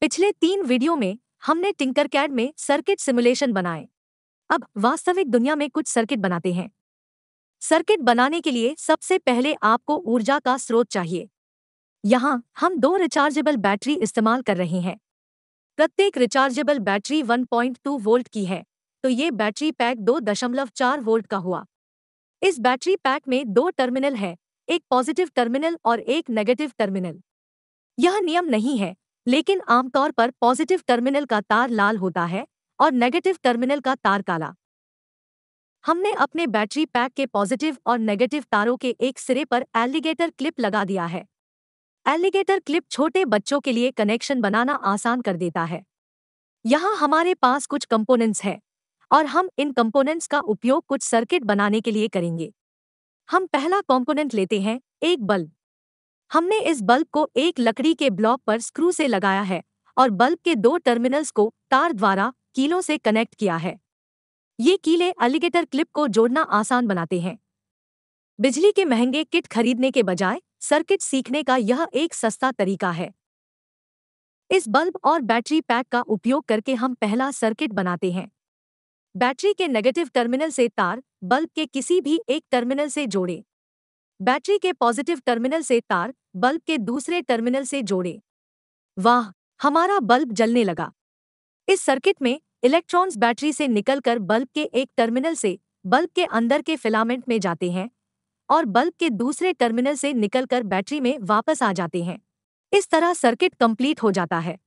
पिछले तीन वीडियो में हमने टिंकर कैड में सर्किट सिमुलेशन बनाए अब वास्तविक दुनिया में कुछ सर्किट बनाते हैं सर्किट बनाने के लिए सबसे पहले आपको ऊर्जा का स्रोत चाहिए यहाँ हम दो रिचार्जेबल बैटरी इस्तेमाल कर रहे हैं प्रत्येक रिचार्जेबल बैटरी 1.2 वोल्ट की है तो ये बैटरी पैक 2.4 वोल्ट का हुआ इस बैटरी पैक में दो टर्मिनल है एक पॉजिटिव टर्मिनल और एक नेगेटिव टर्मिनल यह नियम नहीं है लेकिन आमतौर पर पॉजिटिव टर्मिनल का तार लाल होता है और नेगेटिव टर्मिनल का तार काला हमने अपने बैटरी पैक के पॉजिटिव और नेगेटिव तारों के एक सिरे पर एलिगेटर क्लिप लगा दिया है एलिगेटर क्लिप छोटे बच्चों के लिए कनेक्शन बनाना आसान कर देता है यहाँ हमारे पास कुछ कंपोनेंट्स हैं और हम इन कंपोनेंट्स का उपयोग कुछ सर्किट बनाने के लिए करेंगे हम पहला कंपोनेंट लेते हैं एक बल्ब हमने इस बल्ब को एक लकड़ी के ब्लॉक पर स्क्रू से लगाया है और बल्ब के दो टर्मिनल्स को तार द्वारा कीलों से कनेक्ट किया है ये कीले एलिगेटर क्लिप को जोड़ना आसान बनाते हैं बिजली के महंगे किट खरीदने के बजाय सर्किट सीखने का यह एक सस्ता तरीका है इस बल्ब और बैटरी पैक का उपयोग करके हम पहला सर्किट बनाते हैं बैटरी के नेगेटिव टर्मिनल से तार बल्ब के किसी भी एक टर्मिनल से जोड़ें बैटरी के पॉजिटिव टर्मिनल से तार बल्ब के दूसरे टर्मिनल से जोड़ें वाह हमारा बल्ब जलने लगा इस सर्किट में इलेक्ट्रॉन्स बैटरी से निकलकर बल्ब के एक टर्मिनल से बल्ब के अंदर के फिलामेंट में जाते हैं और बल्ब के दूसरे टर्मिनल से निकलकर बैटरी में वापस आ जाते हैं इस तरह सर्किट कंप्लीट हो जाता है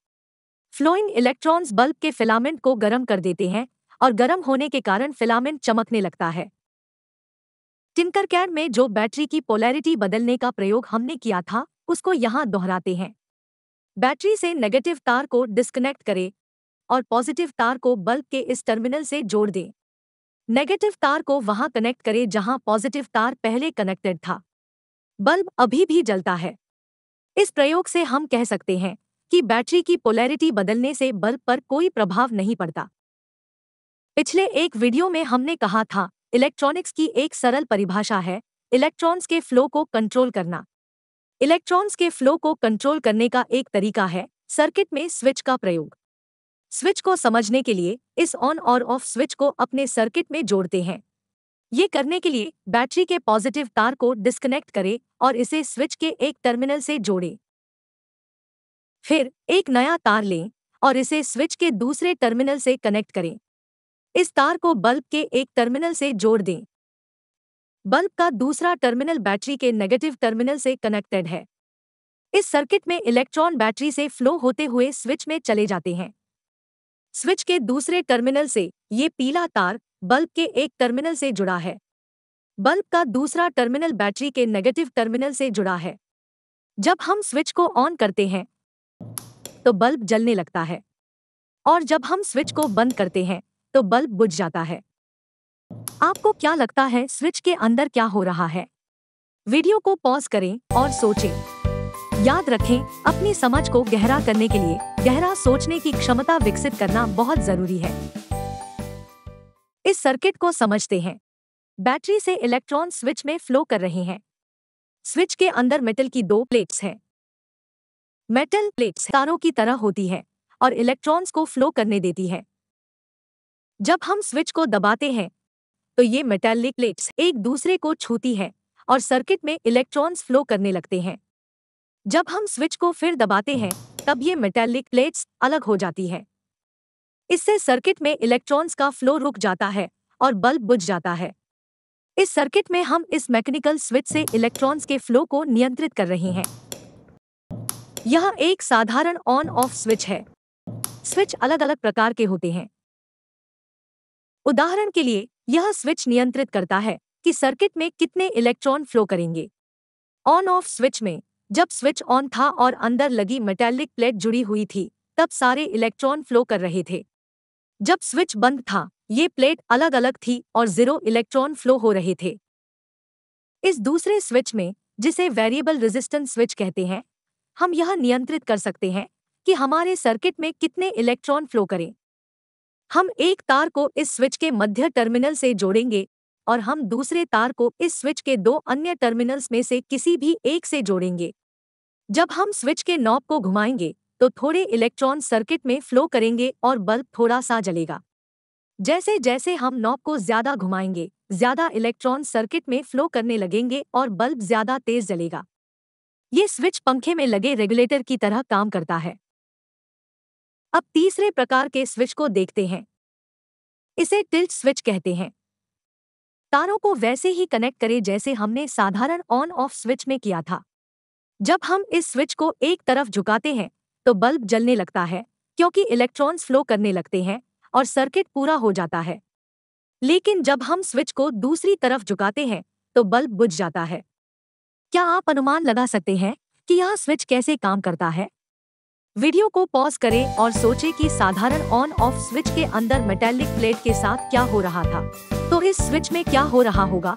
फ्लोइंग इलेक्ट्रॉन्स बल्ब के फिलामेंट को गर्म कर देते हैं और गर्म होने के कारण फिलामेंट चमकने लगता है टिंकर कैड में जो बैटरी की पोलैरिटी बदलने का प्रयोग हमने किया था उसको यहां दोहराते हैं बैटरी से नेगेटिव तार को डिस्कनेक्ट करें और पॉजिटिव तार को बल्ब के इस टर्मिनल से जोड़ दें नेगेटिव तार को वहां कनेक्ट करें जहां पॉजिटिव तार पहले कनेक्टेड था बल्ब अभी भी जलता है इस प्रयोग से हम कह सकते हैं कि बैटरी की पोलैरिटी बदलने से बल्ब पर कोई प्रभाव नहीं पड़ता पिछले एक वीडियो में हमने कहा था इलेक्ट्रॉनिक्स की एक सरल परिभाषा है इलेक्ट्रॉन्स के फ्लो को कंट्रोल करना इलेक्ट्रॉन्स के फ्लो को कंट्रोल करने का एक तरीका है सर्किट में स्विच का प्रयोग स्विच को समझने के लिए इस ऑन और ऑफ स्विच को अपने सर्किट में जोड़ते हैं ये करने के लिए बैटरी के पॉजिटिव तार को डिस्कनेक्ट करें और इसे स्विच के एक टर्मिनल से जोड़ें फिर एक नया तार लें और इसे स्विच के दूसरे टर्मिनल से कनेक्ट करें इस तार को बल्ब के एक टर्मिनल से जोड़ दें बल्ब का दूसरा टर्मिनल बैटरी के नेगेटिव टर्मिनल से कनेक्टेड है इस सर्किट में इलेक्ट्रॉन बैटरी से फ्लो होते हुए स्विच में चले जाते हैं स्विच के दूसरे टर्मिनल से ये पीला तार बल्ब के एक टर्मिनल से जुड़ा है बल्ब का दूसरा टर्मिनल बैटरी के नेगेटिव टर्मिनल से जुड़ा है जब हम स्विच को ऑन करते हैं तो बल्ब जलने लगता है और जब हम स्विच को बंद करते हैं तो बल्ब बुझ जाता है आपको क्या लगता है स्विच के अंदर क्या हो रहा है वीडियो को पॉज करें और सोचें। याद रखें अपनी समझ को गहरा करने के लिए गहरा सोचने की क्षमता विकसित करना बहुत जरूरी है इस सर्किट को समझते हैं बैटरी से इलेक्ट्रॉन स्विच में फ्लो कर रहे हैं स्विच के अंदर मेटल की दो प्लेट्स हैं मेटल प्लेट्स तारों की तरह होती है और इलेक्ट्रॉन्स को फ्लो करने देती है जब हम स्विच को दबाते हैं तो ये मेटेलिक प्लेट्स एक दूसरे को छूती है और सर्किट में इलेक्ट्रॉन्स फ्लो करने लगते हैं जब हम स्विच को फिर दबाते हैं तब ये मेटेलिक प्लेट्स अलग हो जाती है इससे सर्किट में इलेक्ट्रॉन्स का फ्लो रुक जाता है और बल्ब बुझ जाता है इस सर्किट में हम इस मैकेनिकल स्विच से इलेक्ट्रॉन्स के फ्लो को नियंत्रित कर रहे हैं यह एक साधारण ऑन ऑफ स्विच है स्विच अलग अलग प्रकार के होते हैं उदाहरण के लिए यह स्विच नियंत्रित करता है कि सर्किट में कितने इलेक्ट्रॉन फ्लो करेंगे ऑन ऑफ स्विच में जब स्विच ऑन था और अंदर लगी मेटेलिक प्लेट जुड़ी हुई थी तब सारे इलेक्ट्रॉन फ्लो कर रहे थे जब स्विच बंद था ये प्लेट अलग अलग थी और जीरो इलेक्ट्रॉन फ्लो हो रहे थे इस दूसरे स्विच में जिसे वेरिएबल रेजिस्टेंस स्विच कहते हैं हम यह नियंत्रित कर सकते हैं कि हमारे सर्किट में कितने इलेक्ट्रॉन फ्लो करें हम एक तार को इस स्विच के मध्य टर्मिनल से जोड़ेंगे और हम दूसरे तार को इस स्विच के दो अन्य टर्मिनल्स में से किसी भी एक से जोड़ेंगे जब हम स्विच के नॉब को घुमाएंगे तो थोड़े इलेक्ट्रॉन सर्किट में फ्लो करेंगे और बल्ब थोड़ा सा जलेगा जैसे जैसे हम नॉब को ज्यादा घुमाएंगे ज्यादा इलेक्ट्रॉन सर्किट में फ्लो करने लगेंगे और बल्ब ज्यादा तेज जलेगा ये स्विच पंखे में लगे रेगुलेटर की तरह काम करता है अब तीसरे प्रकार के स्विच को देखते हैं इसे टिल्ट स्विच कहते हैं तारों को वैसे ही कनेक्ट करें जैसे हमने साधारण ऑन ऑफ स्विच में किया था जब हम इस स्विच को एक तरफ झुकाते हैं तो बल्ब जलने लगता है क्योंकि इलेक्ट्रॉन्स फ्लो करने लगते हैं और सर्किट पूरा हो जाता है लेकिन जब हम स्विच को दूसरी तरफ झुकाते हैं तो बल्ब बुझ जाता है क्या आप अनुमान लगा सकते हैं कि यह स्विच कैसे काम करता है वीडियो को पॉज करें और सोचें कि साधारण ऑन ऑफ स्विच के अंदर मेटेलिक प्लेट के साथ क्या हो रहा था तो इस स्विच में क्या हो रहा होगा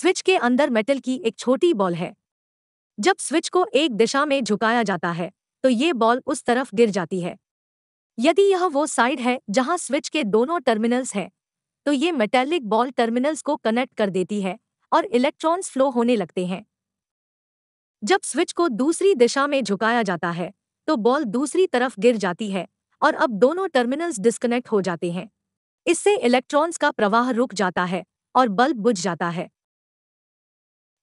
स्विच के अंदर मेटल की एक छोटी बॉल है जब स्विच को एक दिशा में झुकाया जाता है तो ये बॉल उस तरफ गिर जाती है यदि यह वो साइड है जहां स्विच के दोनों टर्मिनल्स हैं तो ये मेटेलिक बॉल टर्मिनल्स को कनेक्ट कर देती है और इलेक्ट्रॉन्स फ्लो होने लगते हैं जब स्विच को दूसरी दिशा में झुकाया जाता है तो बॉल दूसरी तरफ गिर जाती है और अब दोनों टर्मिनल्स डिस्कनेक्ट हो जाते हैं इससे इलेक्ट्रॉन्स का प्रवाह रुक जाता है और बल्ब बुझ जाता है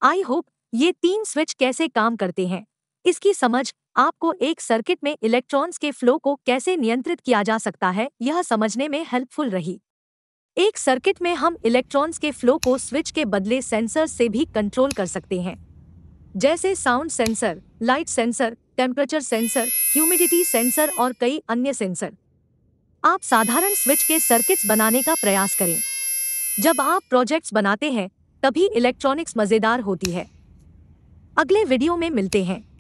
आई होप ये तीन स्विच कैसे काम करते हैं इसकी समझ आपको एक सर्किट में इलेक्ट्रॉन्स के फ्लो को कैसे नियंत्रित किया जा सकता है यह समझने में हेल्पफुल रही एक सर्किट में हम इलेक्ट्रॉन्स के फ्लो को स्विच के बदले सेंसर से भी कंट्रोल कर सकते हैं जैसे sound sensor light sensor temperature sensor humidity sensor और कई अन्य सेंसर आप साधारण स्विच के सर्किट्स बनाने का प्रयास करें जब आप प्रोजेक्ट्स बनाते हैं तभी इलेक्ट्रॉनिक्स मज़ेदार होती है अगले वीडियो में मिलते हैं